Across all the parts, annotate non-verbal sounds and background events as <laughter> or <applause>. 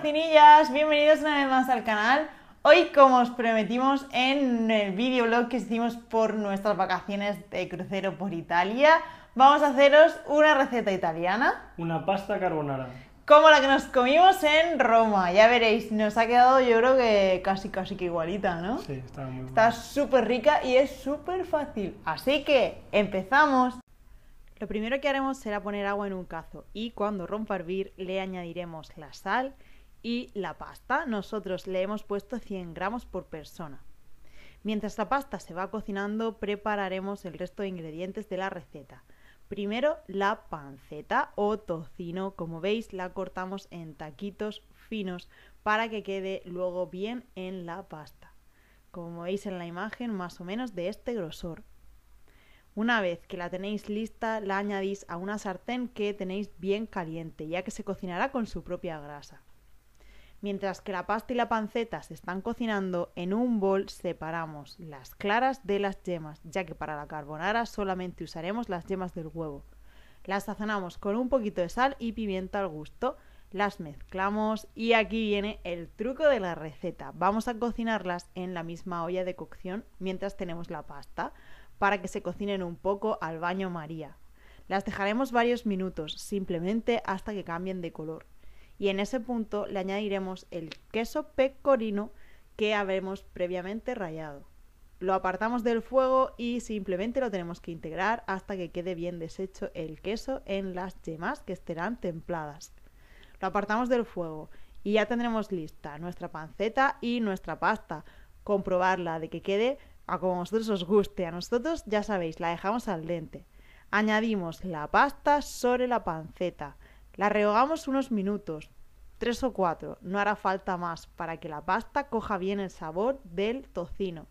cocinillas, bienvenidos una vez más al canal. Hoy, como os prometimos en el videoblog que hicimos por nuestras vacaciones de crucero por Italia, vamos a haceros una receta italiana. Una pasta carbonara. Como la que nos comimos en Roma, ya veréis, nos ha quedado yo creo que casi casi que igualita, ¿no? Sí, está muy buena. Está súper rica y es súper fácil, así que empezamos. Lo primero que haremos será poner agua en un cazo y cuando rompa a hervir le añadiremos la sal, y la pasta nosotros le hemos puesto 100 gramos por persona. Mientras la pasta se va cocinando, prepararemos el resto de ingredientes de la receta. Primero la panceta o tocino, como veis la cortamos en taquitos finos para que quede luego bien en la pasta. Como veis en la imagen, más o menos de este grosor. Una vez que la tenéis lista, la añadís a una sartén que tenéis bien caliente, ya que se cocinará con su propia grasa. Mientras que la pasta y la panceta se están cocinando, en un bol separamos las claras de las yemas, ya que para la carbonara solamente usaremos las yemas del huevo. Las sazonamos con un poquito de sal y pimienta al gusto, las mezclamos y aquí viene el truco de la receta. Vamos a cocinarlas en la misma olla de cocción mientras tenemos la pasta, para que se cocinen un poco al baño María. Las dejaremos varios minutos, simplemente hasta que cambien de color y en ese punto le añadiremos el queso pecorino que habremos previamente rallado. Lo apartamos del fuego y simplemente lo tenemos que integrar hasta que quede bien deshecho el queso en las yemas que estarán templadas. Lo apartamos del fuego y ya tendremos lista nuestra panceta y nuestra pasta. Comprobarla de que quede a como a vosotros os guste. A nosotros ya sabéis, la dejamos al dente. Añadimos la pasta sobre la panceta la rehogamos unos minutos, tres o cuatro, no hará falta más, para que la pasta coja bien el sabor del tocino.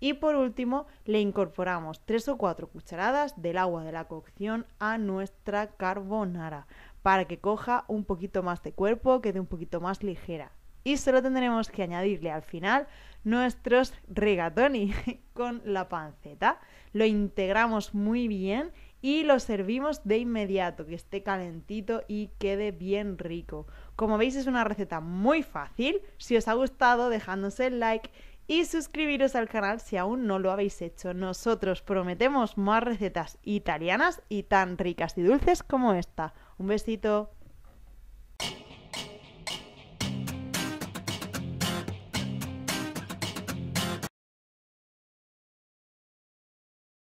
Y por último, le incorporamos tres o cuatro cucharadas del agua de la cocción a nuestra carbonara, para que coja un poquito más de cuerpo, quede un poquito más ligera. Y solo tendremos que añadirle al final nuestros regatoni <laughs> con la panceta. Lo integramos muy bien y lo servimos de inmediato, que esté calentito y quede bien rico. Como veis es una receta muy fácil, si os ha gustado dejadnos el like y suscribiros al canal si aún no lo habéis hecho. Nosotros prometemos más recetas italianas y tan ricas y dulces como esta. Un besito.